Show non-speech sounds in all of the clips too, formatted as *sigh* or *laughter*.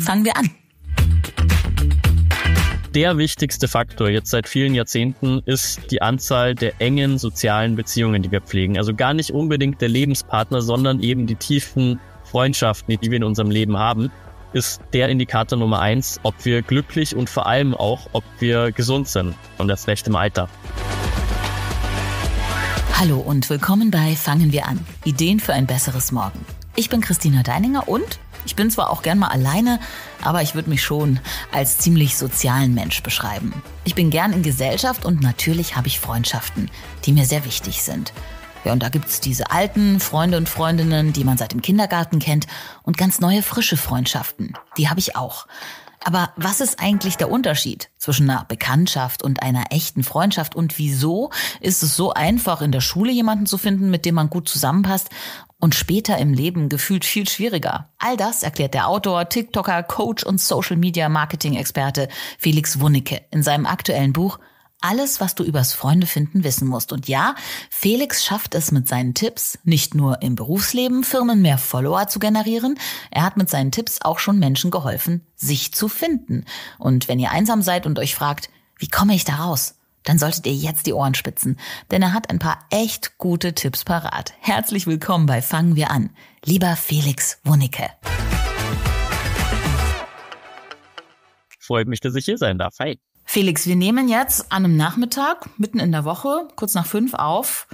Fangen wir an. Der wichtigste Faktor jetzt seit vielen Jahrzehnten ist die Anzahl der engen sozialen Beziehungen, die wir pflegen. Also gar nicht unbedingt der Lebenspartner, sondern eben die tiefen Freundschaften, die wir in unserem Leben haben, ist der Indikator Nummer eins, ob wir glücklich und vor allem auch, ob wir gesund sind und das recht im Alter. Hallo und willkommen bei Fangen wir an. Ideen für ein besseres Morgen. Ich bin Christina Deininger und ich bin zwar auch gern mal alleine, aber ich würde mich schon als ziemlich sozialen Mensch beschreiben. Ich bin gern in Gesellschaft und natürlich habe ich Freundschaften, die mir sehr wichtig sind. Ja, und da gibt es diese alten Freunde und Freundinnen, die man seit dem Kindergarten kennt, und ganz neue frische Freundschaften. Die habe ich auch. Aber was ist eigentlich der Unterschied zwischen einer Bekanntschaft und einer echten Freundschaft? Und wieso ist es so einfach, in der Schule jemanden zu finden, mit dem man gut zusammenpasst? und später im Leben gefühlt viel schwieriger. All das erklärt der Autor, TikToker, Coach und Social Media Marketing Experte Felix Wunnecke in seinem aktuellen Buch alles, was du übers Freunde finden wissen musst. Und ja, Felix schafft es mit seinen Tipps, nicht nur im Berufsleben Firmen mehr Follower zu generieren, er hat mit seinen Tipps auch schon Menschen geholfen, sich zu finden. Und wenn ihr einsam seid und euch fragt, wie komme ich da raus? dann solltet ihr jetzt die Ohren spitzen, denn er hat ein paar echt gute Tipps parat. Herzlich willkommen bei Fangen wir an. Lieber Felix Wunicke. Freut mich, dass ich hier sein darf. Hi. Felix, wir nehmen jetzt an einem Nachmittag, mitten in der Woche, kurz nach fünf auf.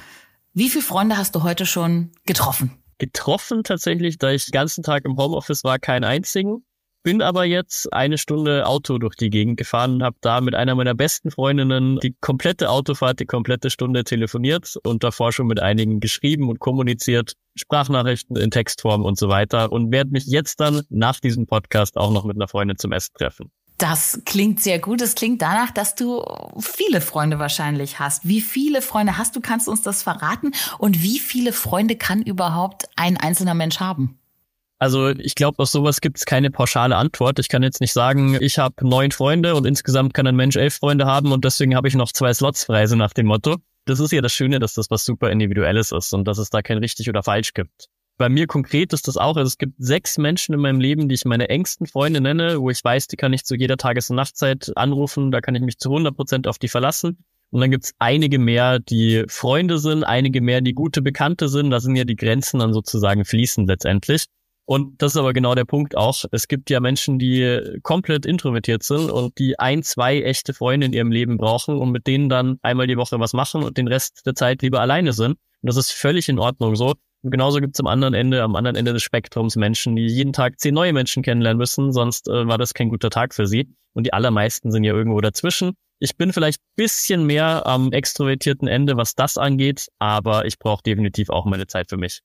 Wie viele Freunde hast du heute schon getroffen? Getroffen tatsächlich, da ich den ganzen Tag im Homeoffice war, keinen einzigen. Bin aber jetzt eine Stunde Auto durch die Gegend gefahren und habe da mit einer meiner besten Freundinnen die komplette Autofahrt, die komplette Stunde telefoniert und davor schon mit einigen geschrieben und kommuniziert, Sprachnachrichten in Textform und so weiter und werde mich jetzt dann nach diesem Podcast auch noch mit einer Freundin zum Essen treffen. Das klingt sehr gut. Es klingt danach, dass du viele Freunde wahrscheinlich hast. Wie viele Freunde hast du? Kannst du uns das verraten? Und wie viele Freunde kann überhaupt ein einzelner Mensch haben? Also ich glaube, auf sowas gibt es keine pauschale Antwort. Ich kann jetzt nicht sagen, ich habe neun Freunde und insgesamt kann ein Mensch elf Freunde haben und deswegen habe ich noch zwei Slots frei, so nach dem Motto. Das ist ja das Schöne, dass das was super Individuelles ist und dass es da kein richtig oder falsch gibt. Bei mir konkret ist das auch, also es gibt sechs Menschen in meinem Leben, die ich meine engsten Freunde nenne, wo ich weiß, die kann ich zu jeder Tages- und Nachtzeit anrufen, da kann ich mich zu 100 Prozent auf die verlassen. Und dann gibt's einige mehr, die Freunde sind, einige mehr, die gute Bekannte sind. Da sind ja die Grenzen dann sozusagen fließen letztendlich. Und das ist aber genau der Punkt auch. Es gibt ja Menschen, die komplett introvertiert sind und die ein, zwei echte Freunde in ihrem Leben brauchen und mit denen dann einmal die Woche was machen und den Rest der Zeit lieber alleine sind. Und das ist völlig in Ordnung so. Und genauso gibt es am anderen Ende, am anderen Ende des Spektrums Menschen, die jeden Tag zehn neue Menschen kennenlernen müssen, sonst äh, war das kein guter Tag für sie. Und die allermeisten sind ja irgendwo dazwischen. Ich bin vielleicht bisschen mehr am extrovertierten Ende, was das angeht, aber ich brauche definitiv auch meine Zeit für mich.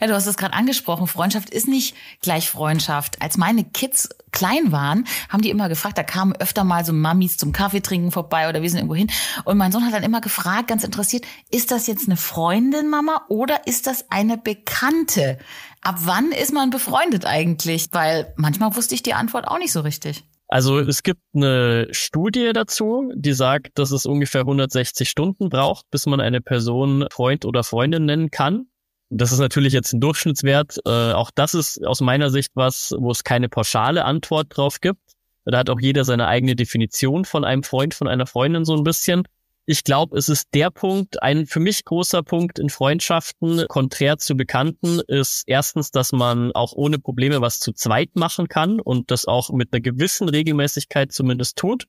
Ja, du hast es gerade angesprochen. Freundschaft ist nicht gleich Freundschaft. Als meine Kids klein waren, haben die immer gefragt, da kamen öfter mal so Mamis zum Kaffee trinken vorbei oder wir sind irgendwo hin. Und mein Sohn hat dann immer gefragt, ganz interessiert, ist das jetzt eine Freundin, Mama, oder ist das eine Bekannte? Ab wann ist man befreundet eigentlich? Weil manchmal wusste ich die Antwort auch nicht so richtig. Also es gibt eine Studie dazu, die sagt, dass es ungefähr 160 Stunden braucht, bis man eine Person Freund oder Freundin nennen kann. Das ist natürlich jetzt ein Durchschnittswert. Äh, auch das ist aus meiner Sicht was, wo es keine pauschale Antwort drauf gibt. Da hat auch jeder seine eigene Definition von einem Freund, von einer Freundin so ein bisschen. Ich glaube, es ist der Punkt, ein für mich großer Punkt in Freundschaften, konträr zu Bekannten, ist erstens, dass man auch ohne Probleme was zu zweit machen kann und das auch mit einer gewissen Regelmäßigkeit zumindest tut.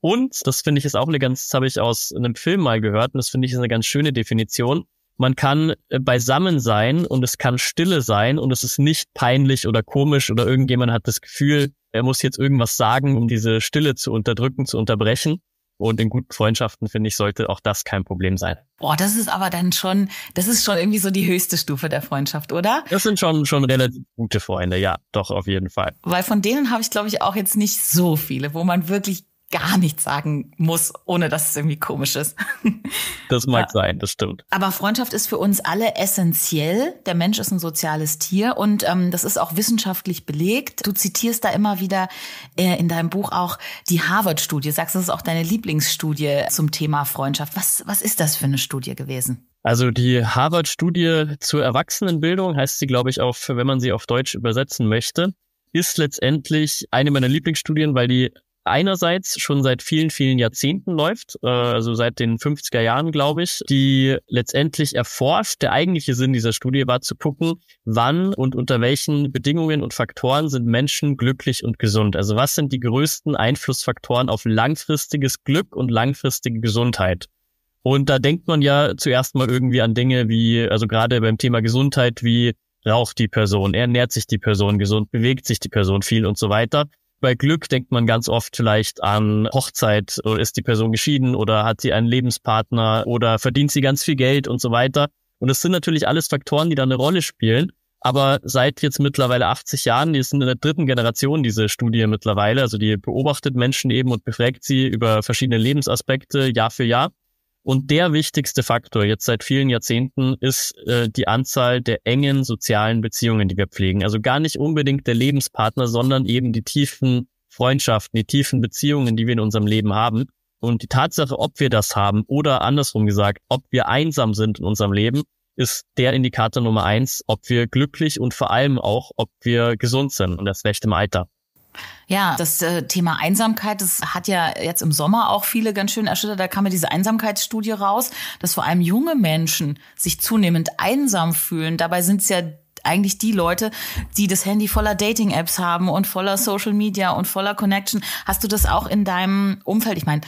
Und das finde ich ist auch eine ganz, das habe ich aus einem Film mal gehört und das finde ich ist eine ganz schöne Definition man kann äh, beisammen sein und es kann Stille sein und es ist nicht peinlich oder komisch oder irgendjemand hat das Gefühl, er muss jetzt irgendwas sagen, um diese Stille zu unterdrücken, zu unterbrechen. Und in guten Freundschaften, finde ich, sollte auch das kein Problem sein. Boah, das ist aber dann schon, das ist schon irgendwie so die höchste Stufe der Freundschaft, oder? Das sind schon, schon relativ gute Freunde, ja, doch, auf jeden Fall. Weil von denen habe ich, glaube ich, auch jetzt nicht so viele, wo man wirklich gar nichts sagen muss, ohne dass es irgendwie komisch ist. *laughs* das mag ja. sein, das stimmt. Aber Freundschaft ist für uns alle essentiell. Der Mensch ist ein soziales Tier und ähm, das ist auch wissenschaftlich belegt. Du zitierst da immer wieder äh, in deinem Buch auch die Harvard-Studie. Sagst, das ist auch deine Lieblingsstudie zum Thema Freundschaft. Was, was ist das für eine Studie gewesen? Also die Harvard-Studie zur Erwachsenenbildung heißt sie, glaube ich, auch, wenn man sie auf Deutsch übersetzen möchte ist letztendlich eine meiner Lieblingsstudien, weil die einerseits schon seit vielen, vielen Jahrzehnten läuft, äh, also seit den 50er Jahren, glaube ich, die letztendlich erforscht. Der eigentliche Sinn dieser Studie war zu gucken, wann und unter welchen Bedingungen und Faktoren sind Menschen glücklich und gesund. Also was sind die größten Einflussfaktoren auf langfristiges Glück und langfristige Gesundheit? Und da denkt man ja zuerst mal irgendwie an Dinge wie, also gerade beim Thema Gesundheit, wie raucht die Person, ernährt sich die Person gesund, bewegt sich die Person viel und so weiter. Bei Glück denkt man ganz oft vielleicht an Hochzeit, ist die Person geschieden oder hat sie einen Lebenspartner oder verdient sie ganz viel Geld und so weiter. Und es sind natürlich alles Faktoren, die da eine Rolle spielen. Aber seit jetzt mittlerweile 80 Jahren, die sind in der dritten Generation diese Studie mittlerweile, also die beobachtet Menschen eben und befragt sie über verschiedene Lebensaspekte Jahr für Jahr. Und der wichtigste Faktor jetzt seit vielen Jahrzehnten ist äh, die Anzahl der engen sozialen Beziehungen, die wir pflegen. Also gar nicht unbedingt der Lebenspartner, sondern eben die tiefen Freundschaften, die tiefen Beziehungen, die wir in unserem Leben haben. Und die Tatsache, ob wir das haben oder andersrum gesagt, ob wir einsam sind in unserem Leben, ist der Indikator Nummer eins, ob wir glücklich und vor allem auch, ob wir gesund sind und das recht im Alter. Ja, das äh, Thema Einsamkeit, das hat ja jetzt im Sommer auch viele ganz schön erschüttert. Da kam ja diese Einsamkeitsstudie raus, dass vor allem junge Menschen sich zunehmend einsam fühlen. Dabei sind es ja eigentlich die Leute, die das Handy voller Dating-Apps haben und voller Social Media und voller Connection. Hast du das auch in deinem Umfeld? Ich meine,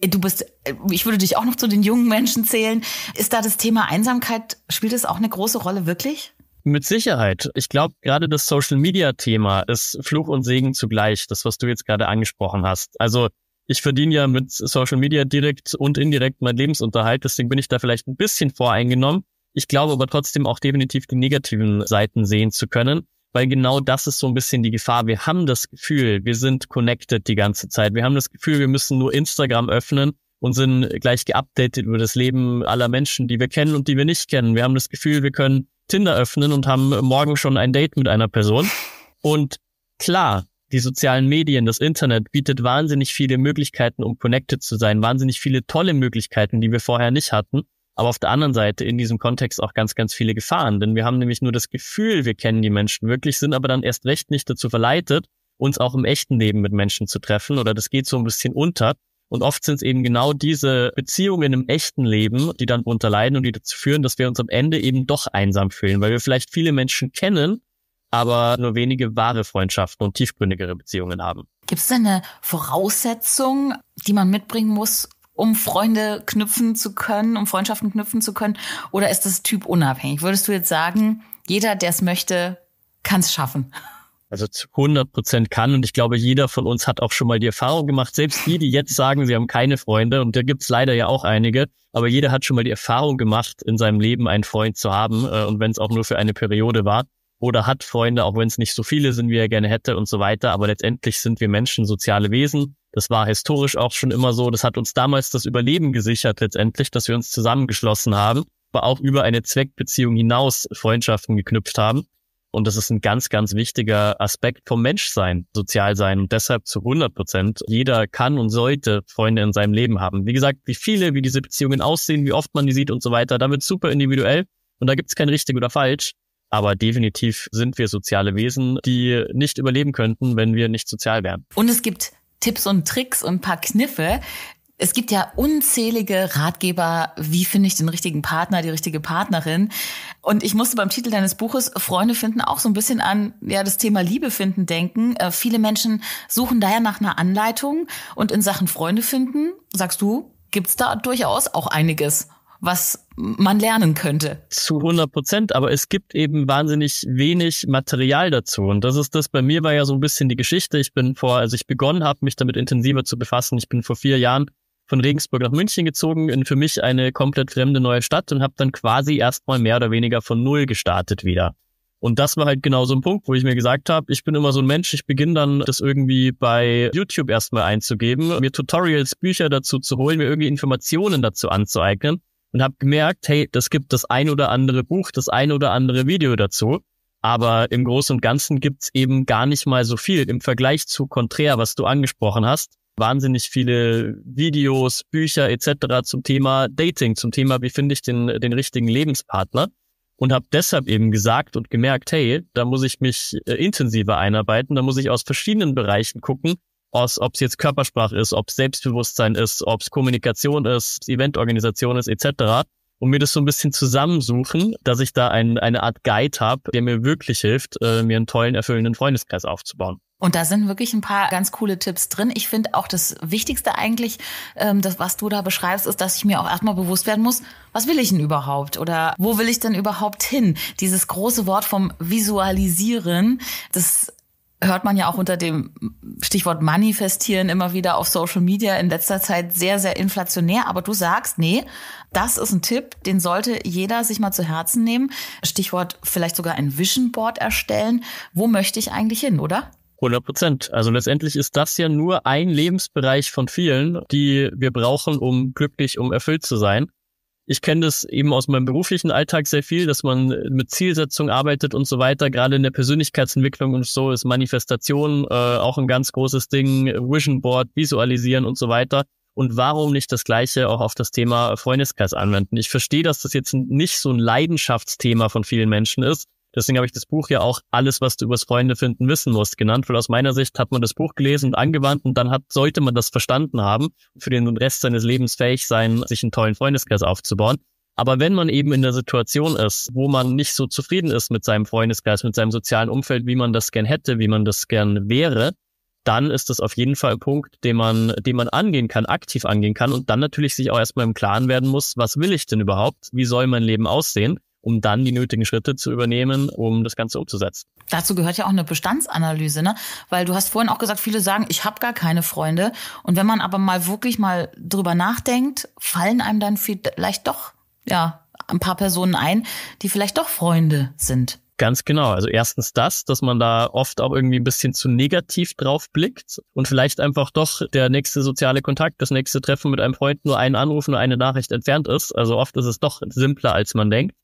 du bist, äh, ich würde dich auch noch zu den jungen Menschen zählen. Ist da das Thema Einsamkeit, spielt es auch eine große Rolle wirklich? Mit Sicherheit. Ich glaube, gerade das Social-Media-Thema ist Fluch und Segen zugleich, das, was du jetzt gerade angesprochen hast. Also ich verdiene ja mit Social Media direkt und indirekt meinen Lebensunterhalt, deswegen bin ich da vielleicht ein bisschen voreingenommen. Ich glaube aber trotzdem auch definitiv die negativen Seiten sehen zu können, weil genau das ist so ein bisschen die Gefahr. Wir haben das Gefühl, wir sind connected die ganze Zeit. Wir haben das Gefühl, wir müssen nur Instagram öffnen und sind gleich geupdatet über das Leben aller Menschen, die wir kennen und die wir nicht kennen. Wir haben das Gefühl, wir können Tinder öffnen und haben morgen schon ein Date mit einer Person. Und klar, die sozialen Medien, das Internet bietet wahnsinnig viele Möglichkeiten, um connected zu sein, wahnsinnig viele tolle Möglichkeiten, die wir vorher nicht hatten. Aber auf der anderen Seite in diesem Kontext auch ganz, ganz viele Gefahren. Denn wir haben nämlich nur das Gefühl, wir kennen die Menschen wirklich, sind aber dann erst recht nicht dazu verleitet, uns auch im echten Leben mit Menschen zu treffen. Oder das geht so ein bisschen unter. Und oft sind es eben genau diese Beziehungen im echten Leben, die dann unterleiden leiden und die dazu führen, dass wir uns am Ende eben doch einsam fühlen, weil wir vielleicht viele Menschen kennen, aber nur wenige wahre Freundschaften und tiefgründigere Beziehungen haben. Gibt es eine Voraussetzung, die man mitbringen muss, um Freunde knüpfen zu können, um Freundschaften knüpfen zu können? Oder ist das typunabhängig? Würdest du jetzt sagen, jeder, der es möchte, kann es schaffen? also zu 100 Prozent kann. Und ich glaube, jeder von uns hat auch schon mal die Erfahrung gemacht, selbst die, die jetzt sagen, sie haben keine Freunde, und da gibt's leider ja auch einige, aber jeder hat schon mal die Erfahrung gemacht, in seinem Leben einen Freund zu haben, äh, und wenn es auch nur für eine Periode war, oder hat Freunde, auch wenn es nicht so viele sind, wie er gerne hätte und so weiter. Aber letztendlich sind wir Menschen soziale Wesen. Das war historisch auch schon immer so. Das hat uns damals das Überleben gesichert letztendlich, dass wir uns zusammengeschlossen haben, aber auch über eine Zweckbeziehung hinaus Freundschaften geknüpft haben. Und das ist ein ganz, ganz wichtiger Aspekt vom Menschsein, sozial Und deshalb zu 100 Prozent. Jeder kann und sollte Freunde in seinem Leben haben. Wie gesagt, wie viele, wie diese Beziehungen aussehen, wie oft man die sieht und so weiter, da super individuell. Und da gibt es kein richtig oder falsch. Aber definitiv sind wir soziale Wesen, die nicht überleben könnten, wenn wir nicht sozial wären. Und es gibt Tipps und Tricks und paar Kniffe, es gibt ja unzählige Ratgeber, wie finde ich den richtigen Partner, die richtige Partnerin. Und ich musste beim Titel deines Buches Freunde finden auch so ein bisschen an ja das Thema Liebe finden denken. Äh, viele Menschen suchen daher nach einer Anleitung und in Sachen Freunde finden, sagst du, gibt's da durchaus auch einiges, was man lernen könnte. Zu 100 Prozent, aber es gibt eben wahnsinnig wenig Material dazu. Und das ist das, bei mir war ja so ein bisschen die Geschichte. Ich bin vor, als ich begonnen habe, mich damit intensiver zu befassen. Ich bin vor vier Jahren von Regensburg nach München gezogen in für mich eine komplett fremde neue Stadt und habe dann quasi erstmal mehr oder weniger von Null gestartet wieder. Und das war halt genau so ein Punkt, wo ich mir gesagt habe, ich bin immer so ein Mensch, ich beginne dann das irgendwie bei YouTube erstmal einzugeben, mir Tutorials, Bücher dazu zu holen, mir irgendwie Informationen dazu anzueignen und habe gemerkt, hey, das gibt das ein oder andere Buch, das ein oder andere Video dazu. Aber im Großen und Ganzen gibt's eben gar nicht mal so viel im Vergleich zu Conträr, was du angesprochen hast wahnsinnig viele Videos, Bücher etc. zum Thema Dating, zum Thema, wie finde ich den, den richtigen Lebenspartner. Und habe deshalb eben gesagt und gemerkt, hey, da muss ich mich äh, intensiver einarbeiten, da muss ich aus verschiedenen Bereichen gucken, ob es jetzt Körpersprache ist, ob es Selbstbewusstsein ist, ob es Kommunikation ist, Eventorganisation ist etc. Und mir das so ein bisschen zusammensuchen, dass ich da ein, eine Art Guide habe, der mir wirklich hilft, äh, mir einen tollen, erfüllenden Freundeskreis aufzubauen. Und da sind wirklich ein paar ganz coole Tipps drin. Ich finde auch das Wichtigste eigentlich, ähm, das, was du da beschreibst, ist, dass ich mir auch erstmal bewusst werden muss, was will ich denn überhaupt oder wo will ich denn überhaupt hin? Dieses große Wort vom Visualisieren, das hört man ja auch unter dem Stichwort manifestieren immer wieder auf Social Media in letzter Zeit sehr, sehr inflationär. Aber du sagst, nee, das ist ein Tipp, den sollte jeder sich mal zu Herzen nehmen. Stichwort vielleicht sogar ein Vision Board erstellen. Wo möchte ich eigentlich hin, oder? 100 Prozent. Also letztendlich ist das ja nur ein Lebensbereich von vielen, die wir brauchen, um glücklich, um erfüllt zu sein. Ich kenne das eben aus meinem beruflichen Alltag sehr viel, dass man mit Zielsetzung arbeitet und so weiter. Gerade in der Persönlichkeitsentwicklung und so ist Manifestation äh, auch ein ganz großes Ding, Vision Board, visualisieren und so weiter. Und warum nicht das Gleiche auch auf das Thema Freundeskreis anwenden? Ich verstehe, dass das jetzt nicht so ein Leidenschaftsthema von vielen Menschen ist, Deswegen habe ich das Buch ja auch alles, was du übers Freunde finden wissen musst genannt, weil aus meiner Sicht hat man das Buch gelesen und angewandt und dann hat, sollte man das verstanden haben, für den Rest seines Lebens fähig sein, sich einen tollen Freundeskreis aufzubauen. Aber wenn man eben in der Situation ist, wo man nicht so zufrieden ist mit seinem Freundeskreis, mit seinem sozialen Umfeld, wie man das gern hätte, wie man das gern wäre, dann ist das auf jeden Fall ein Punkt, den man, den man angehen kann, aktiv angehen kann und dann natürlich sich auch erstmal im Klaren werden muss, was will ich denn überhaupt? Wie soll mein Leben aussehen? um dann die nötigen Schritte zu übernehmen, um das Ganze umzusetzen. Dazu gehört ja auch eine Bestandsanalyse, ne? Weil du hast vorhin auch gesagt, viele sagen, ich habe gar keine Freunde. Und wenn man aber mal wirklich mal drüber nachdenkt, fallen einem dann vielleicht doch ja ein paar Personen ein, die vielleicht doch Freunde sind. Ganz genau. Also erstens das, dass man da oft auch irgendwie ein bisschen zu negativ drauf blickt und vielleicht einfach doch der nächste soziale Kontakt, das nächste Treffen mit einem Freund nur einen Anruf, nur eine Nachricht entfernt ist. Also oft ist es doch simpler, als man denkt.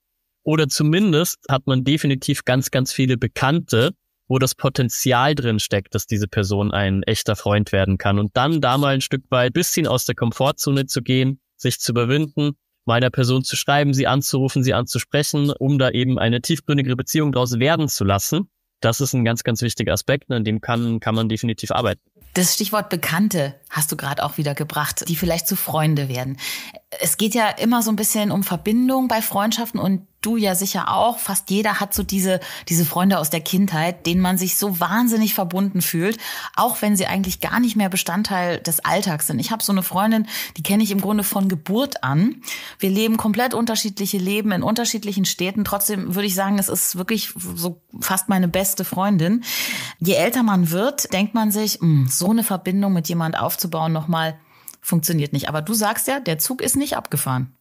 Oder zumindest hat man definitiv ganz, ganz viele Bekannte, wo das Potenzial drin steckt, dass diese Person ein echter Freund werden kann. Und dann da mal ein Stück weit bisschen aus der Komfortzone zu gehen, sich zu überwinden, meiner Person zu schreiben, sie anzurufen, sie anzusprechen, um da eben eine tiefgründigere Beziehung daraus werden zu lassen. Das ist ein ganz, ganz wichtiger Aspekt ne, an dem kann, kann man definitiv arbeiten. Das Stichwort Bekannte hast du gerade auch wieder gebracht, die vielleicht zu Freunde werden. Es geht ja immer so ein bisschen um Verbindung bei Freundschaften und du ja sicher auch. Fast jeder hat so diese, diese Freunde aus der Kindheit, denen man sich so wahnsinnig verbunden fühlt, auch wenn sie eigentlich gar nicht mehr Bestandteil des Alltags sind. Ich habe so eine Freundin, die kenne ich im Grunde von Geburt an. Wir leben komplett unterschiedliche Leben in unterschiedlichen Städten. Trotzdem würde ich sagen, es ist wirklich so fast meine beste Freundin. Je älter man wird, denkt man sich, mh, hm, so eine Verbindung mit jemand aufzubauen nochmal funktioniert nicht. Aber du sagst ja, der Zug ist nicht abgefahren.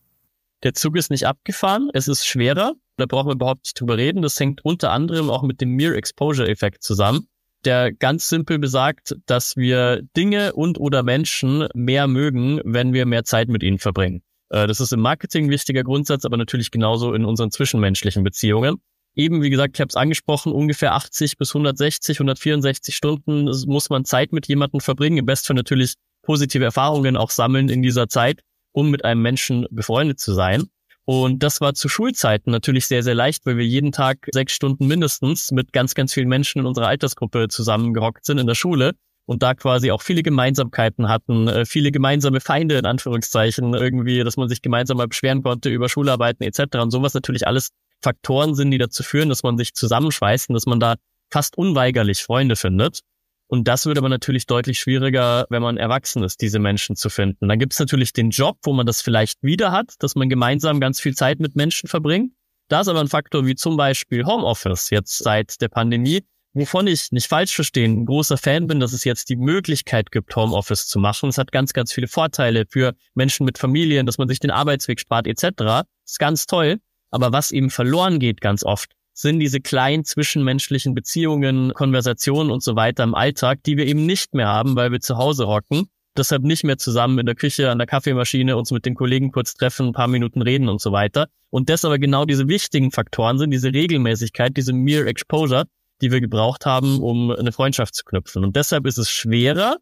Der Zug ist nicht abgefahren. Es ist schwerer. Da brauchen wir überhaupt nicht drüber reden. Das hängt unter anderem auch mit dem Mere Exposure Effekt zusammen, der ganz simpel besagt, dass wir Dinge und oder Menschen mehr mögen, wenn wir mehr Zeit mit ihnen verbringen. Äh, das ist im Marketing ein wichtiger Grundsatz, aber natürlich genauso in unseren zwischenmenschlichen Beziehungen eben, wie gesagt, ich habe es angesprochen, ungefähr 80 bis 160, 164 Stunden muss man Zeit mit jemandem verbringen. Im Besten natürlich positive Erfahrungen auch sammeln in dieser Zeit, um mit einem Menschen befreundet zu sein. Und das war zu Schulzeiten natürlich sehr, sehr leicht, weil wir jeden Tag sechs Stunden mindestens mit ganz, ganz vielen Menschen in unserer Altersgruppe zusammengehockt sind in der Schule und da quasi auch viele Gemeinsamkeiten hatten, äh, viele gemeinsame Feinde in Anführungszeichen irgendwie, dass man sich gemeinsam mal beschweren konnte über Schularbeiten etc. Und sowas natürlich alles Faktoren sind, die dazu führen, dass man sich zusammenschweißt und dass man da fast unweigerlich Freunde findet. Und das wird aber natürlich deutlich schwieriger, wenn man erwachsen ist, diese Menschen zu finden. Dann gibt es natürlich den Job, wo man das vielleicht wieder hat, dass man gemeinsam ganz viel Zeit mit Menschen verbringt. Da ist aber ein Faktor wie zum Beispiel Homeoffice jetzt seit der Pandemie, wovon ich nicht falsch verstehen, ein großer Fan bin, dass es jetzt die Möglichkeit gibt, Homeoffice zu machen. Es hat ganz, ganz viele Vorteile für Menschen mit Familien, dass man sich den Arbeitsweg spart etc. Ist ganz toll. Aber was eben verloren geht ganz oft, sind diese kleinen zwischenmenschlichen Beziehungen, Konversationen und so weiter im Alltag, die wir eben nicht mehr haben, weil wir zu Hause hocken. Deshalb nicht mehr zusammen in der Küche, an der Kaffeemaschine uns mit den Kollegen kurz treffen, ein paar Minuten reden und so weiter. Und das aber genau diese wichtigen Faktoren sind, diese Regelmäßigkeit, diese Mere Exposure, die wir gebraucht haben, um eine Freundschaft zu knüpfen. Und deshalb ist es schwerer,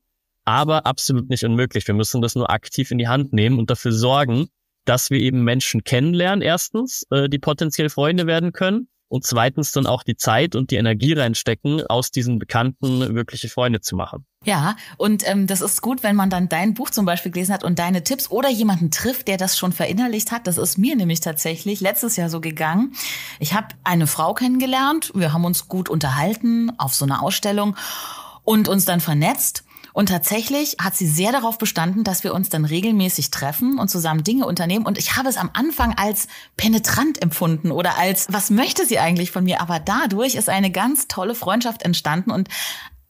aber absolut nicht unmöglich. Wir müssen das nur aktiv in die Hand nehmen und dafür sorgen, dass wir eben Menschen kennenlernen, erstens, äh, die potenziell Freunde werden können und zweitens dann auch die Zeit und die Energie reinstecken, aus diesen Bekannten wirkliche Freunde zu machen. Ja, und ähm, das ist gut, wenn man dann dein Buch zum Beispiel gelesen hat und deine Tipps oder jemanden trifft, der das schon verinnerlicht hat. Das ist mir nämlich tatsächlich letztes Jahr so gegangen. Ich habe eine Frau kennengelernt, wir haben uns gut unterhalten auf so einer Ausstellung und uns dann vernetzt. Und tatsächlich hat sie sehr darauf bestanden, dass wir uns dann regelmäßig treffen und zusammen Dinge unternehmen. Und ich habe es am Anfang als penetrant empfunden oder als, was möchte sie eigentlich von mir? Aber dadurch ist eine ganz tolle Freundschaft entstanden und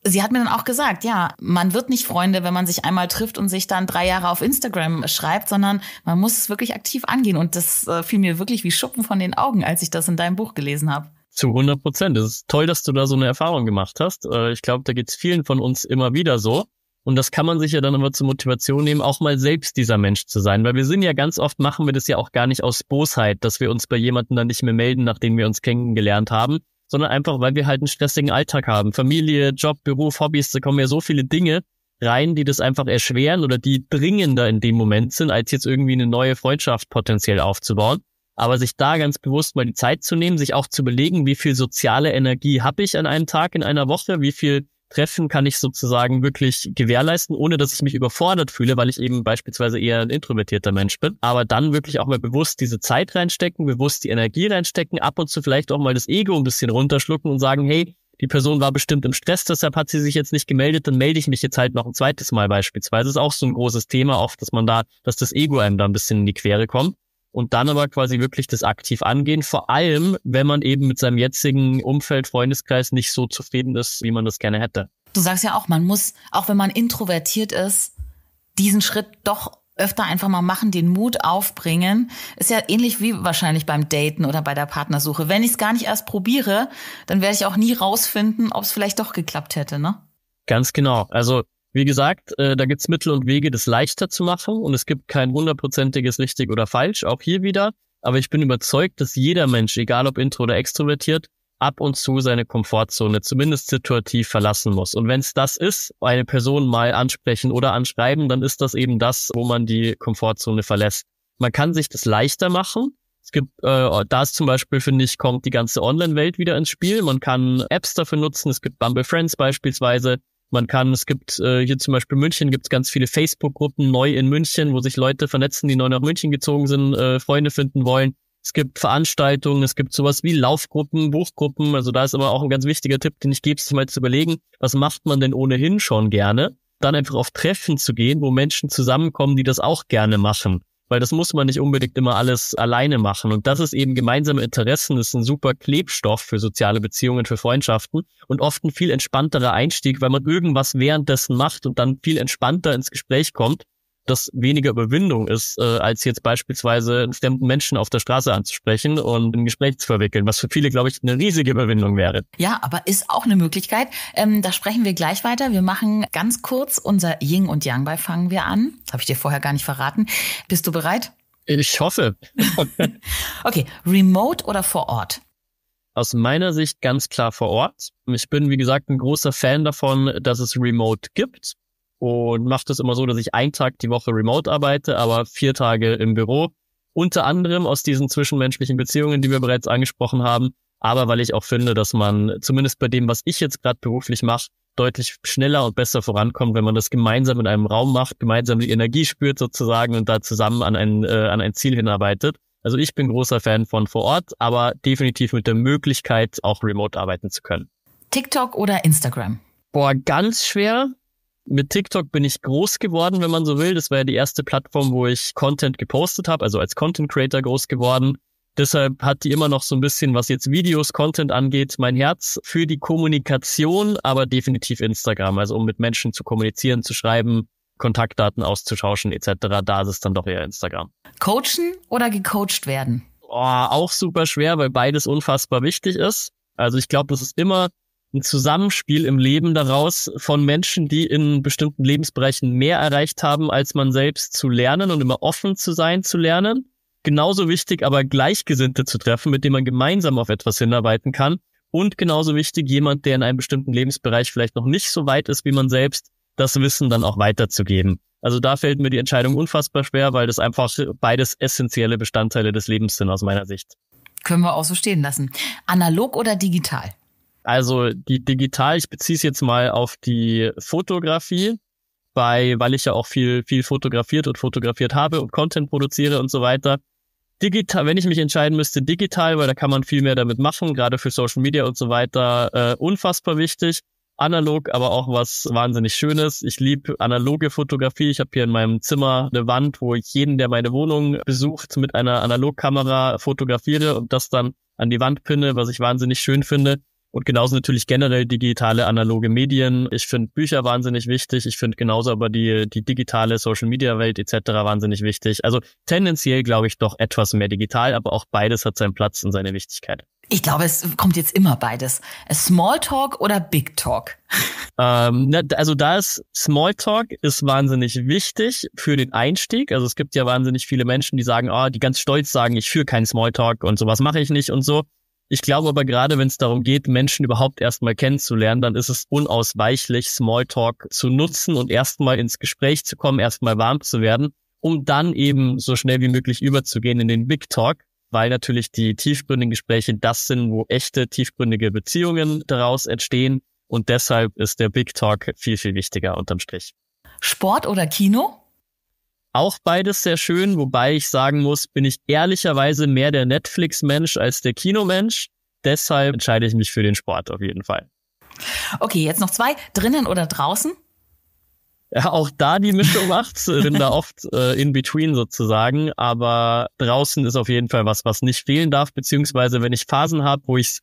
Sie hat mir dann auch gesagt, ja, man wird nicht Freunde, wenn man sich einmal trifft und sich dann drei Jahre auf Instagram schreibt, sondern man muss es wirklich aktiv angehen. Und das äh, fiel mir wirklich wie Schuppen von den Augen, als ich das in deinem Buch gelesen habe. Zu 100 Prozent. Es ist toll, dass du da so eine Erfahrung gemacht hast. Äh, ich glaube, da geht es vielen von uns immer wieder so. Und das kann man sich ja dann immer zur Motivation nehmen, auch mal selbst dieser Mensch zu sein. Weil wir sind ja ganz oft, machen wir das ja auch gar nicht aus Bosheit, dass wir uns bei jemandem dann nicht mehr melden, nachdem wir uns kennengelernt haben, sondern einfach, weil wir halt einen stressigen Alltag haben. Familie, Job, Beruf, Hobbys, da kommen ja so viele Dinge rein, die das einfach erschweren oder die dringender in dem Moment sind, als jetzt irgendwie eine neue Freundschaft potenziell aufzubauen. Aber sich da ganz bewusst mal die Zeit zu nehmen, sich auch zu überlegen, wie viel soziale Energie habe ich an einem Tag, in einer Woche, wie viel Treffen kann ich sozusagen wirklich gewährleisten, ohne dass ich mich überfordert fühle, weil ich eben beispielsweise eher ein introvertierter Mensch bin. Aber dann wirklich auch mal bewusst diese Zeit reinstecken, bewusst die Energie reinstecken, ab und zu vielleicht auch mal das Ego ein bisschen runterschlucken und sagen, hey, die Person war bestimmt im Stress, deshalb hat sie sich jetzt nicht gemeldet, dann melde ich mich jetzt halt noch ein zweites Mal beispielsweise. Das ist auch so ein großes Thema oft, dass man da, dass das Ego einem da ein bisschen in die Quere kommt und dann aber quasi wirklich das aktiv angehen. Vor allem, wenn man eben mit seinem jetzigen Umfeld, Freundeskreis nicht so zufrieden ist, wie man das gerne hätte. Du sagst ja auch, man muss, auch wenn man introvertiert ist, diesen Schritt doch öfter einfach mal machen, den Mut aufbringen. Ist ja ähnlich wie wahrscheinlich beim Daten oder bei der Partnersuche. Wenn ich es gar nicht erst probiere, dann werde ich auch nie rausfinden, ob es vielleicht doch geklappt hätte, ne? Ganz genau. Also wie gesagt, äh, da gibt's Mittel und Wege, das leichter zu machen und es gibt kein hundertprozentiges richtig oder falsch, auch hier wieder. Aber ich bin überzeugt, dass jeder Mensch, egal ob intro oder extrovertiert, ab und zu seine Komfortzone zumindest situativ verlassen muss. Und wenn es das ist, eine Person mal ansprechen oder anschreiben, dann ist das eben das, wo man die Komfortzone verlässt. Man kann sich das leichter machen. Es gibt, äh, da ist zum Beispiel, finde ich, kommt die ganze Online-Welt wieder ins Spiel. Man kann Apps dafür nutzen. Es gibt Bumble Friends beispielsweise. Man kann, es gibt äh, hier zum Beispiel München, gibt es ganz viele Facebook-Gruppen neu in München, wo sich Leute vernetzen, die neu nach München gezogen sind, äh, Freunde finden wollen. Es gibt Veranstaltungen, es gibt sowas wie Laufgruppen, Buchgruppen. Also da ist aber auch ein ganz wichtiger Tipp, den ich gebe, sich mal zu überlegen, was macht man denn ohnehin schon gerne? Dann einfach auf Treffen zu gehen, wo Menschen zusammenkommen, die das auch gerne machen weil das muss man nicht unbedingt immer alles alleine machen. Und das ist eben gemeinsame Interessen, ist ein super Klebstoff für soziale Beziehungen, für Freundschaften und oft ein viel entspannterer Einstieg, weil man irgendwas währenddessen macht und dann viel entspannter ins Gespräch kommt, das weniger Überwindung ist, äh, als jetzt beispielsweise einen fremden Menschen auf der Straße anzusprechen und ein Gespräch zu verwickeln, was für viele, glaube ich, eine riesige Überwindung wäre. Ja, aber ist auch eine Möglichkeit. Ähm, da sprechen wir gleich weiter. Wir machen ganz kurz unser Ying und Yang bei Fangen wir an. Habe ich dir vorher gar nicht verraten. Bist du bereit? Ich hoffe. *laughs* *laughs* okay, remote oder vor Ort? aus meiner Sicht ganz klar vor Ort. Ich bin, wie gesagt, ein großer Fan davon, dass es Remote gibt und mache das immer so, dass ich einen Tag die Woche remote arbeite, aber vier Tage im Büro. Unter anderem aus diesen zwischenmenschlichen Beziehungen, die wir bereits angesprochen haben, aber weil ich auch finde, dass man zumindest bei dem, was ich jetzt gerade beruflich mache, deutlich schneller und besser vorankommt, wenn man das gemeinsam in einem Raum macht, gemeinsam die Energie spürt sozusagen und da zusammen an ein, äh, an ein Ziel hinarbeitet. Also ich bin großer Fan von vor Ort, aber definitiv mit der Möglichkeit, auch remote arbeiten zu können. TikTok oder Instagram? Boah, ganz schwer. Mit TikTok bin ich groß geworden, wenn man so will. Das war ja die erste Plattform, wo ich Content gepostet habe, also als Content Creator groß geworden. Deshalb hat die immer noch so ein bisschen, was jetzt Videos, Content angeht, mein Herz für die Kommunikation, aber definitiv Instagram. Also um mit Menschen zu kommunizieren, zu schreiben, Kontaktdaten auszutauschen etc. Da ist es dann doch eher Instagram. Coachen oder gecoacht werden? Oh, auch super schwer, weil beides unfassbar wichtig ist. Also ich glaube, das ist immer ein Zusammenspiel im Leben daraus von Menschen, die in bestimmten Lebensbereichen mehr erreicht haben, als man selbst zu lernen und immer offen zu sein zu lernen. Genauso wichtig, aber Gleichgesinnte zu treffen, mit denen man gemeinsam auf etwas hinarbeiten kann. Und genauso wichtig, jemand, der in einem bestimmten Lebensbereich vielleicht noch nicht so weit ist wie man selbst, das Wissen dann auch weiterzugeben. Also da fällt mir die Entscheidung unfassbar schwer, weil das einfach beides essentielle Bestandteile des Lebens sind aus meiner Sicht. Können wir auch so stehen lassen. Analog oder digital? Also die digital, ich beziehe es jetzt mal auf die Fotografie, bei, weil ich ja auch viel, viel fotografiert und fotografiert habe und Content produziere und so weiter. Digital, wenn ich mich entscheiden müsste, digital, weil da kann man viel mehr damit machen, gerade für Social Media und so weiter, äh, unfassbar wichtig. Analog, aber auch was wahnsinnig Schönes. Ich liebe analoge Fotografie. Ich habe hier in meinem Zimmer eine Wand, wo ich jeden, der meine Wohnung besucht, mit einer Analogkamera fotografiere und das dann an die Wand pinne, was ich wahnsinnig schön finde. Und genauso natürlich generell digitale, analoge Medien. Ich finde Bücher wahnsinnig wichtig. Ich finde genauso aber die, die digitale Social-Media-Welt etc. wahnsinnig wichtig. Also tendenziell glaube ich doch etwas mehr digital, aber auch beides hat seinen Platz und seine Wichtigkeit. Ich glaube, es kommt jetzt immer beides. Smalltalk oder Big Talk? Ähm, also da ist Smalltalk ist wahnsinnig wichtig für den Einstieg. Also es gibt ja wahnsinnig viele Menschen, die sagen, oh, die ganz stolz sagen, ich führe keinen Smalltalk und sowas mache ich nicht und so. Ich glaube aber gerade, wenn es darum geht, Menschen überhaupt erstmal kennenzulernen, dann ist es unausweichlich, Smalltalk zu nutzen und erstmal ins Gespräch zu kommen, erstmal warm zu werden, um dann eben so schnell wie möglich überzugehen in den Big Talk, weil natürlich die tiefgründigen Gespräche das sind, wo echte tiefgründige Beziehungen daraus entstehen. Und deshalb ist der Big Talk viel, viel wichtiger unterm Strich. Sport oder Kino? Auch beides sehr schön, wobei ich sagen muss, bin ich ehrlicherweise mehr der Netflix-Mensch als der Kinomensch. Deshalb entscheide ich mich für den Sport auf jeden Fall. Okay, jetzt noch zwei. Drinnen oder draußen? Ja, auch da die Mischung macht's. *laughs* Bin da oft äh, in between sozusagen. Aber draußen ist auf jeden Fall was, was nicht fehlen darf. Beziehungsweise, wenn ich Phasen habe, wo ich es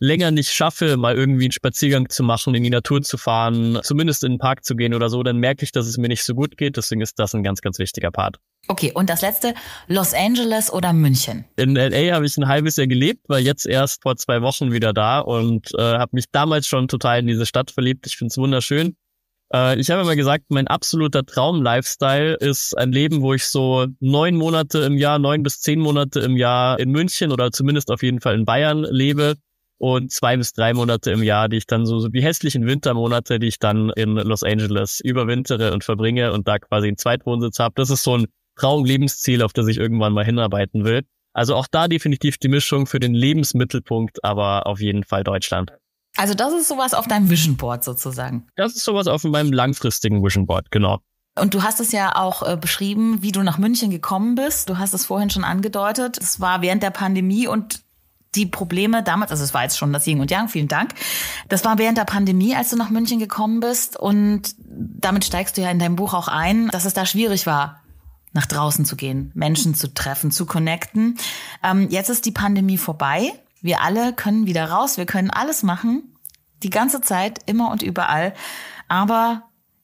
länger nicht schaffe, mal irgendwie einen Spaziergang zu machen, in die Natur zu fahren, zumindest in den Park zu gehen oder so, dann merke ich, dass es mir nicht so gut geht. Deswegen ist das ein ganz, ganz wichtiger Part. Okay, und das letzte, Los Angeles oder München? In LA habe ich ein halbes Jahr gelebt, war jetzt erst vor zwei Wochen wieder da und äh, habe mich damals schon total in diese Stadt verliebt. Ich finde es wunderschön. Äh, ich habe immer gesagt, mein absoluter Traum-Lifestyle ist ein Leben, wo ich so neun Monate im Jahr, neun bis zehn Monate im Jahr in München oder zumindest auf jeden Fall in Bayern lebe und zwei bis drei Monate im Jahr, die ich dann so, so die hässlichen Wintermonate, die ich dann in Los Angeles überwintere und verbringe und da quasi einen Zweitwohnsitz habe. Das ist so ein Traumlebensziel, auf das ich irgendwann mal hinarbeiten will. Also auch da definitiv die Mischung für den Lebensmittelpunkt, aber auf jeden Fall Deutschland. Also das ist sowas auf deinem Vision Board sozusagen. Das ist sowas auf meinem langfristigen Vision Board, genau. Und du hast es ja auch äh, beschrieben, wie du nach München gekommen bist. Du hast es vorhin schon angedeutet. Es war während der Pandemie und die Probleme damals, also es war jetzt schon das Yin und Yang, vielen Dank. Das war während der Pandemie, als du nach München gekommen bist und damit steigst du ja in deinem Buch auch ein, dass es da schwierig war, nach draußen zu gehen, Menschen zu treffen, zu connecten. Ähm, jetzt ist die Pandemie vorbei. Wir alle können wieder raus. Wir können alles machen. Die ganze Zeit, immer und überall. Aber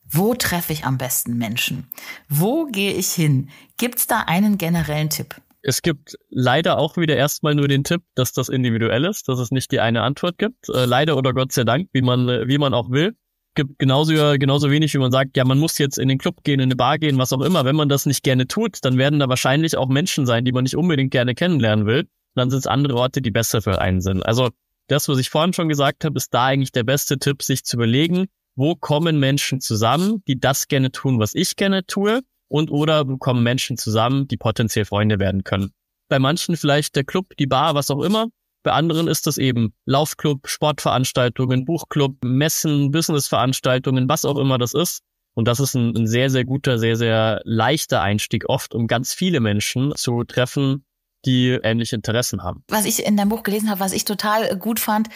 wo treffe ich am besten Menschen? Wo gehe ich hin? Gibt's da einen generellen Tipp? Es gibt leider auch wieder erstmal nur den Tipp, dass das individuell ist, dass es nicht die eine Antwort gibt. Äh, leider oder Gott sei Dank, wie man, äh, wie man auch will. Gibt genauso, genauso wenig, wie man sagt, ja, man muss jetzt in den Club gehen, in eine Bar gehen, was auch immer. Wenn man das nicht gerne tut, dann werden da wahrscheinlich auch Menschen sein, die man nicht unbedingt gerne kennenlernen will. dann sind es andere Orte, die besser für einen sind. Also das, was ich vorhin schon gesagt habe, ist da eigentlich der beste Tipp, sich zu überlegen, wo kommen Menschen zusammen, die das gerne tun, was ich gerne tue und oder kommen Menschen zusammen, die potenziell Freunde werden können. Bei manchen vielleicht der Club, die Bar, was auch immer. Bei anderen ist das eben Laufclub, Sportveranstaltungen, Buchclub, Messen, Businessveranstaltungen, was auch immer das ist. Und das ist ein, ein, sehr, sehr guter, sehr, sehr leichter Einstieg oft, um ganz viele Menschen zu treffen, die ähnliche Interessen haben. Was ich in deinem Buch gelesen habe, was ich total gut fand,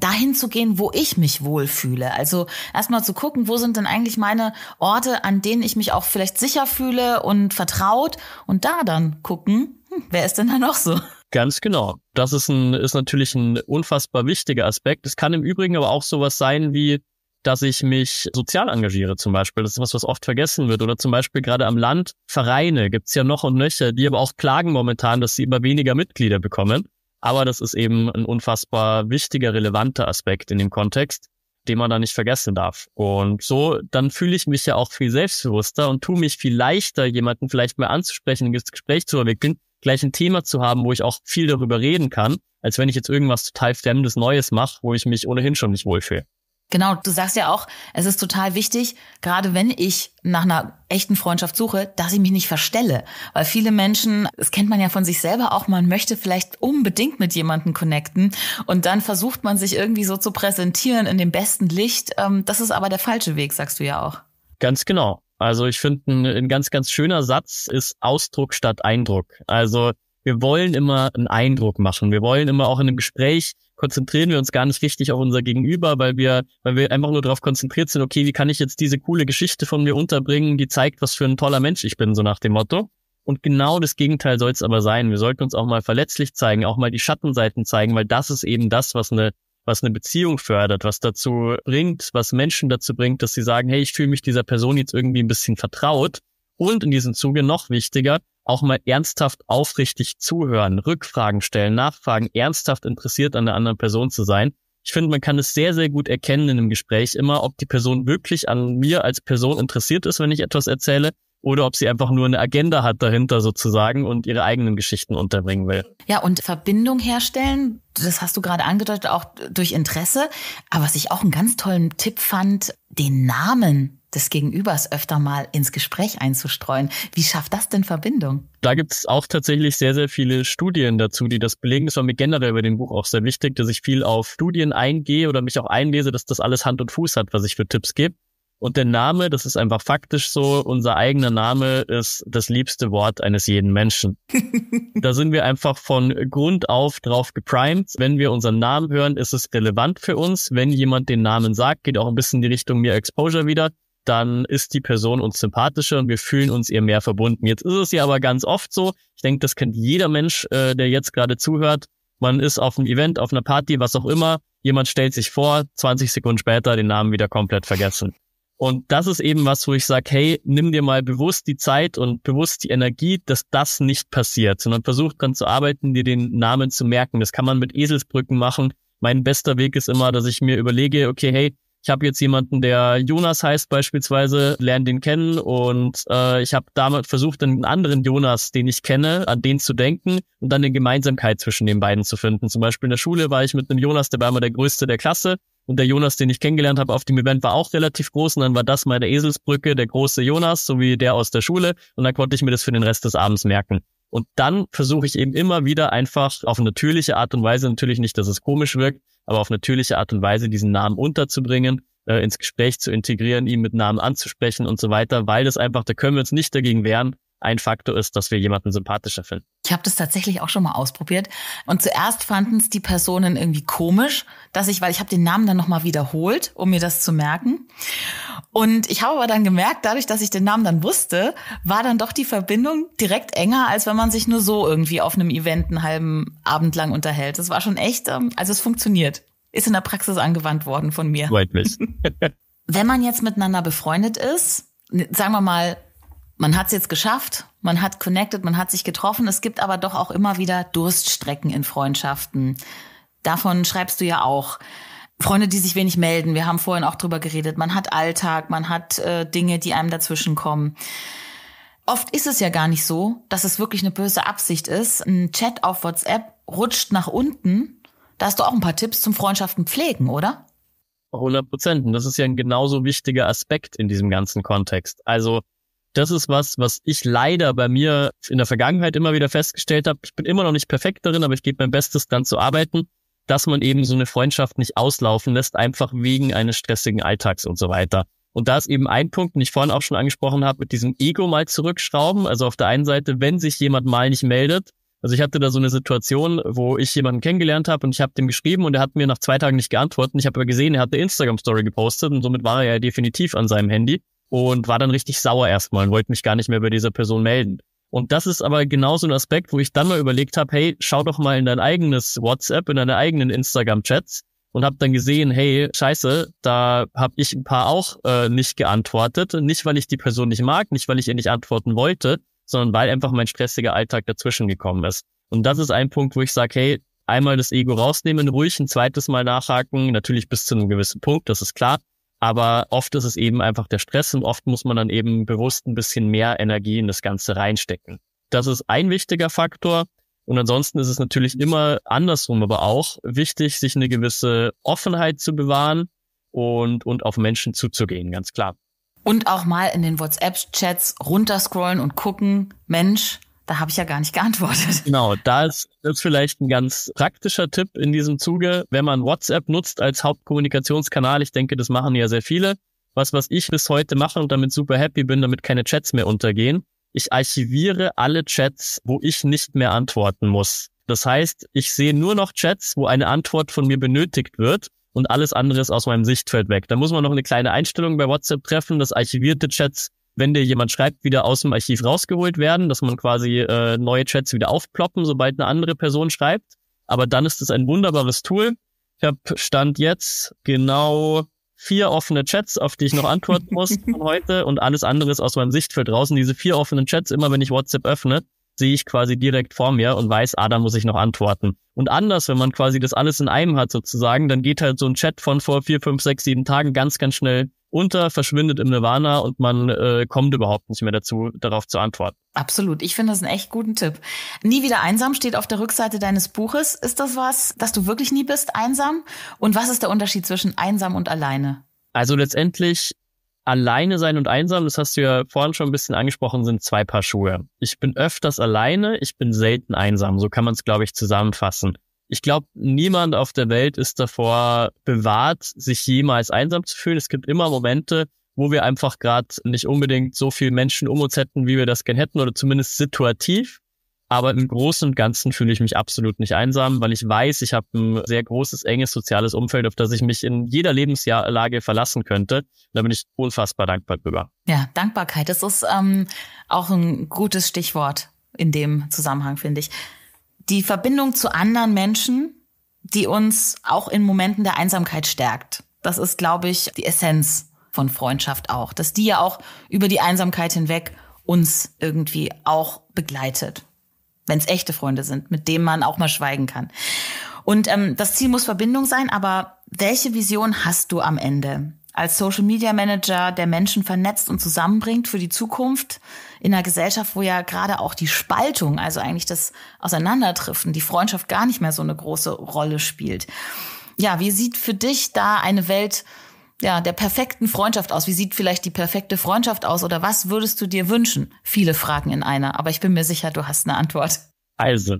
dahin zu gehen, wo ich mich wohlfühle. Also erstmal zu gucken, wo sind denn eigentlich meine Orte, an denen ich mich auch vielleicht sicher fühle und vertraut und da dann gucken, hm, wer ist denn da noch so? Ganz genau. Das ist ein, ist natürlich ein unfassbar wichtiger Aspekt. Es kann im Übrigen aber auch sowas sein wie, dass ich mich sozial engagiere zum Beispiel. Das ist was, was oft vergessen wird. Oder zum Beispiel gerade am Land Vereine gibt's ja noch und nöcher, die aber auch klagen momentan, dass sie immer weniger Mitglieder bekommen. Aber das ist eben ein unfassbar wichtiger, relevanter Aspekt in dem Kontext, den man da nicht vergessen darf. Und so, dann fühle ich mich ja auch viel selbstbewusster und tue mich viel leichter, jemanden vielleicht mal anzusprechen, ein Gespräch zu entwickeln, gleich ein Thema zu haben, wo ich auch viel darüber reden kann, als wenn ich jetzt irgendwas total Fremdes, Neues mache, wo ich mich ohnehin schon nicht wohlfühle. Genau, du sagst ja auch, es ist total wichtig, gerade wenn ich nach einer echten Freundschaft suche, dass ich mich nicht verstelle. Weil viele Menschen, das kennt man ja von sich selber auch, man möchte vielleicht unbedingt mit jemandem connecten und dann versucht man sich irgendwie so zu präsentieren in dem besten Licht. Ähm, das ist aber der falsche Weg, sagst du ja auch. Ganz genau. Also ich finde, ein, ein ganz, ganz schöner Satz ist Ausdruck statt Eindruck. Also wir wollen immer einen Eindruck machen. Wir wollen immer auch in einem Gespräch konzentrieren wir uns gar nicht richtig auf unser Gegenüber, weil wir, weil wir einfach nur darauf konzentriert sind, okay, wie kann ich jetzt diese coole Geschichte von mir unterbringen, die zeigt, was für ein toller Mensch ich bin, so nach dem Motto. Und genau das Gegenteil soll es aber sein. Wir sollten uns auch mal verletzlich zeigen, auch mal die Schattenseiten zeigen, weil das ist eben das, was eine, was eine Beziehung fördert, was dazu bringt, was Menschen dazu bringt, dass sie sagen, hey, ich fühle mich dieser Person jetzt irgendwie ein bisschen vertraut und in diesem Zuge noch wichtiger, auch mal ernsthaft aufrichtig zuhören, Rückfragen stellen, nachfragen, ernsthaft interessiert an der anderen Person zu sein. Ich finde, man kann es sehr, sehr gut erkennen in einem Gespräch immer, ob die Person wirklich an mir als Person interessiert ist, wenn ich etwas erzähle, oder ob sie einfach nur eine Agenda hat dahinter sozusagen und ihre eigenen Geschichten unterbringen will. Ja, und Verbindung herstellen, das hast du gerade angedeutet, auch durch Interesse. Aber was ich auch einen ganz tollen Tipp fand, den Namen des Gegenübers öfter mal ins Gespräch einzustreuen. Wie schafft das denn Verbindung? Da gibt es auch tatsächlich sehr, sehr viele Studien dazu, die das belegen. Das war mir generell bei dem Buch auch sehr wichtig, dass ich viel auf Studien eingehe oder mich auch einlese, dass das alles Hand und Fuß hat, was ich für Tipps gebe. Und der Name, das ist einfach faktisch so, unser eigener Name ist das liebste Wort eines jeden Menschen. *laughs* da sind wir einfach von Grund auf drauf geprimed. Wenn wir unseren Namen hören, ist es relevant für uns. Wenn jemand den Namen sagt, geht auch ein bisschen in die Richtung mehr Exposure wieder dann ist die Person uns sympathischer und wir fühlen uns ihr mehr verbunden. Jetzt ist es ja aber ganz oft so, ich denke, das kennt jeder Mensch, äh, der jetzt gerade zuhört. Man ist auf einem Event, auf einer Party, was auch immer, jemand stellt sich vor, 20 Sekunden später den Namen wieder komplett vergessen. Und das ist eben was, wo ich sage, hey, nimm dir mal bewusst die Zeit und bewusst die Energie, dass das nicht passiert, sondern versuch dran zu arbeiten, dir den Namen zu merken. Das kann man mit Eselsbrücken machen. Mein bester Weg ist immer, dass ich mir überlege, okay, hey, ich habe jetzt jemanden, der Jonas heißt beispielsweise, lerne den kennen und äh, ich habe damit versucht, einen anderen Jonas, den ich kenne, an den zu denken und dann eine Gemeinsamkeit zwischen den beiden zu finden. Zum Beispiel in der Schule war ich mit einem Jonas, der war immer der Größte der Klasse und der Jonas, den ich kennengelernt habe auf dem Event, war auch relativ groß und dann war das meine Eselsbrücke, der große Jonas, sowie der aus der Schule und dann konnte ich mir das für den Rest des Abends merken. Und dann versuche ich eben immer wieder einfach auf natürliche Art und Weise, natürlich nicht, dass es komisch wirkt, aber auf natürliche Art und Weise diesen Namen unterzubringen, äh, ins Gespräch zu integrieren, ihn mit Namen anzusprechen und so weiter, weil das einfach, da können wir uns nicht dagegen wehren, ein Faktor ist, dass wir jemanden sympathischer finden. Ich habe das tatsächlich auch schon mal ausprobiert und zuerst fanden es die Personen irgendwie komisch, dass ich, weil ich habe den Namen dann nochmal wiederholt, um mir das zu merken. Und ich habe aber dann gemerkt, dadurch, dass ich den Namen dann wusste, war dann doch die Verbindung direkt enger, als wenn man sich nur so irgendwie auf einem Event einen halben Abend lang unterhält. Das war schon echt, ähm, also es funktioniert. Ist in der Praxis angewandt worden von mir. Freut mich. *laughs* wenn man jetzt miteinander befreundet ist, sagen wir mal, man hat es jetzt geschafft, man hat connected, man hat sich getroffen. Es gibt aber doch auch immer wieder Durststrecken in Freundschaften. Davon schreibst du ja auch. Freunde, die sich wenig melden. Wir haben vorhin auch drüber geredet. Man hat Alltag, man hat äh, Dinge, die einem dazwischen kommen. Oft ist es ja gar nicht so, dass es wirklich eine böse Absicht ist. Ein Chat auf WhatsApp rutscht nach unten. Da hast du auch ein paar Tipps zum Freundschaften pflegen, oder? 100 Prozent. Und das ist ja ein genauso wichtiger Aspekt in diesem ganzen Kontext. Also das ist was, was ich leider bei mir in der Vergangenheit immer wieder festgestellt habe. Ich bin immer noch nicht perfekt darin, aber ich gebe mein Bestes, dann zu arbeiten, dass man eben so eine Freundschaft nicht auslaufen lässt, einfach wegen eines stressigen Alltags und so weiter. Und da ist eben ein Punkt, den ich vorhin auch schon angesprochen habe, mit diesem Ego mal zurückschrauben. Also auf der einen Seite, wenn sich jemand mal nicht meldet, also ich hatte da so eine Situation, wo ich jemanden kennengelernt habe und ich habe dem geschrieben und er hat mir nach zwei Tagen nicht geantwortet. Ich habe aber gesehen, er hat eine Instagram-Story gepostet und somit war er ja definitiv an seinem Handy und war dann richtig sauer erstmal und wollte mich gar nicht mehr bei dieser Person melden. Und das ist aber genau so ein Aspekt, wo ich dann mal überlegt habe, hey, schau doch mal in dein eigenes WhatsApp, in deine eigenen Instagram-Chats und habe dann gesehen, hey, scheiße, da habe ich ein paar auch äh, nicht geantwortet. Nicht, weil ich die Person nicht mag, nicht, weil ich ihr nicht antworten wollte, sondern weil einfach mein stressiger Alltag dazwischen gekommen ist. Und das ist ein Punkt, wo ich sage, hey, einmal das Ego rausnehmen, ruhig ein zweites Mal nachhaken, natürlich bis zu einem gewissen Punkt, das ist klar. Aber oft ist es eben einfach der Stress und oft muss man dann eben bewusst ein bisschen mehr Energie in das Ganze reinstecken. Das ist ein wichtiger Faktor. Und ansonsten ist es natürlich immer andersrum, aber auch wichtig, sich eine gewisse Offenheit zu bewahren und, und auf Menschen zuzugehen, ganz klar. Und auch mal in den WhatsApp-Chats runterscrollen und gucken, Mensch, da habe ich ja gar nicht geantwortet. Genau, da ist das vielleicht ein ganz praktischer Tipp in diesem Zuge, wenn man WhatsApp nutzt als Hauptkommunikationskanal. Ich denke, das machen ja sehr viele. Was, was ich bis heute mache und damit super happy bin, damit keine Chats mehr untergehen. Ich archiviere alle Chats, wo ich nicht mehr antworten muss. Das heißt, ich sehe nur noch Chats, wo eine Antwort von mir benötigt wird und alles andere ist aus meinem Sichtfeld weg. Da muss man noch eine kleine Einstellung bei WhatsApp treffen, dass archivierte Chats wenn dir jemand schreibt, wieder aus dem Archiv rausgeholt werden, dass man quasi äh, neue Chats wieder aufploppen, sobald eine andere Person schreibt. Aber dann ist es ein wunderbares Tool. Ich habe Stand jetzt genau vier offene Chats, auf die ich noch antworten *laughs* muss heute und alles andere ist aus meinem Sichtfeld draußen. Diese vier offenen Chats, immer wenn ich WhatsApp öffne, sehe ich quasi direkt vor mir und weiß, ah, da muss ich noch antworten. Und anders, wenn man quasi das alles in einem hat sozusagen, dann geht halt so ein Chat von vor vier, fünf, sechs, sieben Tagen ganz, ganz schnell unter, verschwindet im Nirvana und man äh, kommt überhaupt nicht mehr dazu, darauf zu antworten. Absolut. Ich finde das einen echt guten Tipp. Nie wieder einsam steht auf der Rückseite deines Buches. Ist das was, dass du wirklich nie bist einsam? Und was ist der Unterschied zwischen einsam und alleine? Also letztendlich alleine sein und einsam, das hast du ja vorhin schon ein bisschen angesprochen, sind zwei Paar Schuhe. Ich bin öfters alleine, ich bin selten einsam. So kann man es, glaube ich, zusammenfassen. Ich glaube, niemand auf der Welt ist davor bewahrt, sich jemals einsam zu fühlen. Es gibt immer Momente, wo wir einfach gerade nicht unbedingt so viele Menschen um uns hätten, wie wir das gern hätten, oder zumindest situativ. Aber im Großen und Ganzen fühle ich mich absolut nicht einsam, weil ich weiß, ich habe ein sehr großes, enges soziales Umfeld, auf das ich mich in jeder Lebenslage verlassen könnte. da bin ich unfassbar dankbar drüber. Ja, Dankbarkeit, das ist ähm, auch ein gutes Stichwort in dem Zusammenhang, finde ich die Verbindung zu anderen Menschen, die uns auch in Momenten der Einsamkeit stärkt. Das ist, glaube ich, die Essenz von Freundschaft auch, dass die ja auch über die Einsamkeit hinweg uns irgendwie auch begleitet, wenn es echte Freunde sind, mit denen man auch mal schweigen kann. Und ähm, das Ziel muss Verbindung sein, aber welche Vision hast du am Ende? als Social Media Manager, der Menschen vernetzt und zusammenbringt für die Zukunft in einer Gesellschaft, wo ja gerade auch die Spaltung, also eigentlich das Auseinanderdriften, die Freundschaft gar nicht mehr so eine große Rolle spielt. Ja, wie sieht für dich da eine Welt ja, der perfekten Freundschaft aus? Wie sieht vielleicht die perfekte Freundschaft aus oder was würdest du dir wünschen? Viele Fragen in einer, aber ich bin mir sicher, du hast eine Antwort. Also,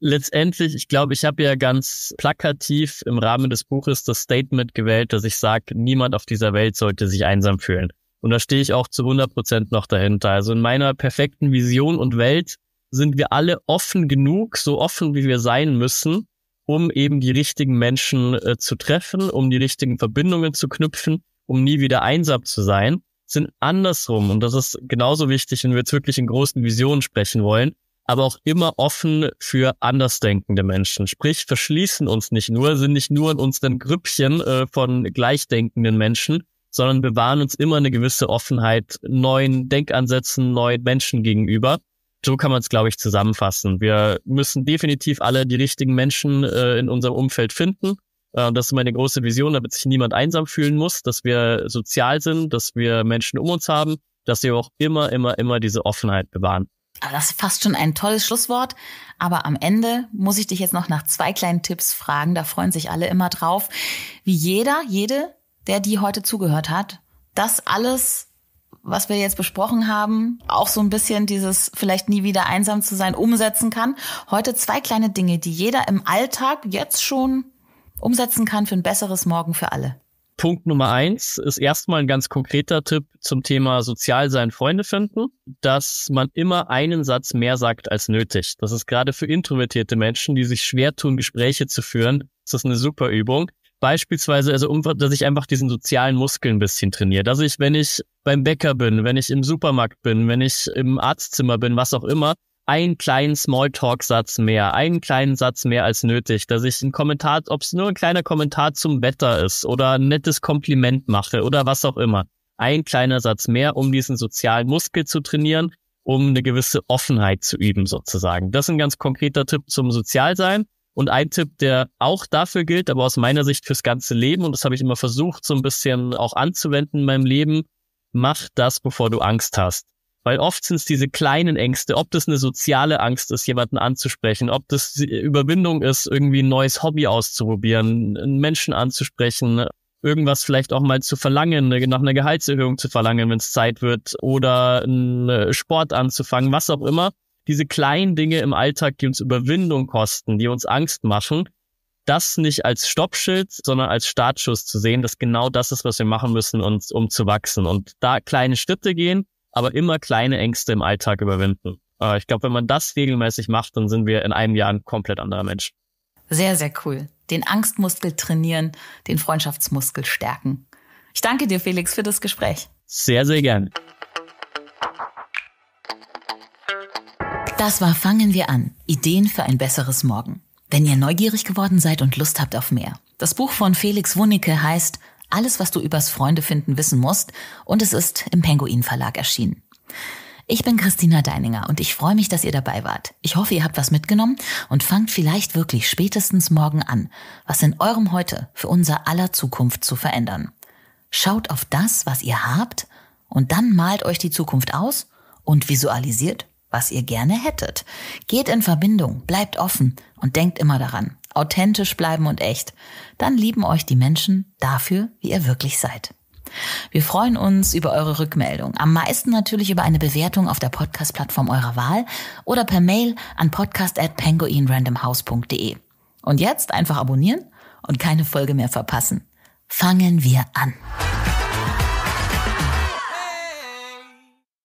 letztendlich, ich glaube, ich habe ja ganz plakativ im Rahmen des Buches das Statement gewählt, dass ich sage, niemand auf dieser Welt sollte sich einsam fühlen. Und da stehe ich auch zu 100 Prozent noch dahinter. Also in meiner perfekten Vision und Welt sind wir alle offen genug, so offen wie wir sein müssen, um eben die richtigen Menschen äh, zu treffen, um die richtigen Verbindungen zu knüpfen, um nie wieder einsam zu sein, sind andersrum. Und das ist genauso wichtig, wenn wir jetzt wirklich in großen Visionen sprechen wollen, aber auch immer offen für andersdenkende Menschen. Sprich, verschließen uns nicht nur, sind nicht nur in unseren Grüppchen äh, von gleichdenkenden Menschen, sondern bewahren uns immer eine gewisse Offenheit neuen Denkansätzen, neuen Menschen gegenüber. So kann man es, glaube ich, zusammenfassen. Wir müssen definitiv alle die richtigen Menschen äh, in unserem Umfeld finden. Äh, das ist meine große Vision, damit sich niemand einsam fühlen muss, dass wir sozial sind, dass wir Menschen um uns haben, dass wir auch immer, immer, immer diese Offenheit bewahren. Also das ist fast schon ein tolles Schlusswort. Aber am Ende muss ich dich jetzt noch nach zwei kleinen Tipps fragen. Da freuen sich alle immer drauf. Wie jeder, jede, der die heute zugehört hat. Das alles, was wir jetzt besprochen haben, auch so ein bisschen dieses vielleicht nie wieder einsam zu sein umsetzen kann. Heute zwei kleine Dinge, die jeder im Alltag jetzt schon umsetzen kann für ein besseres Morgen für alle. Punkt Nummer eins ist erstmal ein ganz konkreter Tipp zum Thema sozial sein Freunde finden, dass man immer einen Satz mehr sagt als nötig. Das ist gerade für introvertierte Menschen, die sich schwer tun, Gespräche zu führen, das ist eine super Übung. Beispielsweise, also um, dass ich einfach diesen sozialen Muskel ein bisschen trainiere. Dass ich, wenn ich beim Bäcker bin, wenn ich im Supermarkt bin, wenn ich im Arztzimmer bin, was auch immer, einen kleinen Smalltalk-Satz mehr, einen kleinen Satz mehr als nötig, dass ich einen Kommentar, ob es nur ein kleiner Kommentar zum Wetter ist oder ein nettes Kompliment mache oder was auch immer. Ein kleiner Satz mehr, um diesen sozialen Muskel zu trainieren, um eine gewisse Offenheit zu üben sozusagen. Das ist ein ganz konkreter Tipp zum Sozialsein. Und ein Tipp, der auch dafür gilt, aber aus meiner Sicht fürs ganze Leben, und das habe ich immer versucht, so ein bisschen auch anzuwenden in meinem Leben, mach das, bevor du Angst hast. Weil oft sind es diese kleinen Ängste, ob das eine soziale Angst ist, jemanden anzusprechen, ob das Überwindung ist, irgendwie ein neues Hobby auszuprobieren, einen Menschen anzusprechen, irgendwas vielleicht auch mal zu verlangen, nach einer Gehaltserhöhung zu verlangen, wenn es Zeit wird, oder einen Sport anzufangen, was auch immer. Diese kleinen Dinge im Alltag, die uns Überwindung kosten, die uns Angst machen, das nicht als Stoppschild, sondern als Startschuss zu sehen, dass genau das ist, was wir machen müssen, uns, um zu wachsen. Und da kleine Schritte gehen, aber immer kleine Ängste im Alltag überwinden. Äh, ich glaube, wenn man das regelmäßig macht, dann sind wir in einem Jahr ein komplett anderer Mensch. Sehr, sehr cool. Den Angstmuskel trainieren, den Freundschaftsmuskel stärken. Ich danke dir, Felix, für das Gespräch. Sehr, sehr gern. Das war Fangen wir an. Ideen für ein besseres Morgen. Wenn ihr neugierig geworden seid und Lust habt auf mehr. Das Buch von Felix Wunicke heißt alles, was du übers Freunde finden wissen musst. Und es ist im Penguin Verlag erschienen. Ich bin Christina Deininger und ich freue mich, dass ihr dabei wart. Ich hoffe, ihr habt was mitgenommen und fangt vielleicht wirklich spätestens morgen an, was in eurem Heute für unser aller Zukunft zu verändern. Schaut auf das, was ihr habt und dann malt euch die Zukunft aus und visualisiert, was ihr gerne hättet. Geht in Verbindung, bleibt offen und denkt immer daran. Authentisch bleiben und echt. Dann lieben euch die Menschen dafür, wie ihr wirklich seid. Wir freuen uns über eure Rückmeldung. Am meisten natürlich über eine Bewertung auf der Podcast-Plattform eurer Wahl oder per Mail an podcast.penguinrandomhouse.de. Und jetzt einfach abonnieren und keine Folge mehr verpassen. Fangen wir an.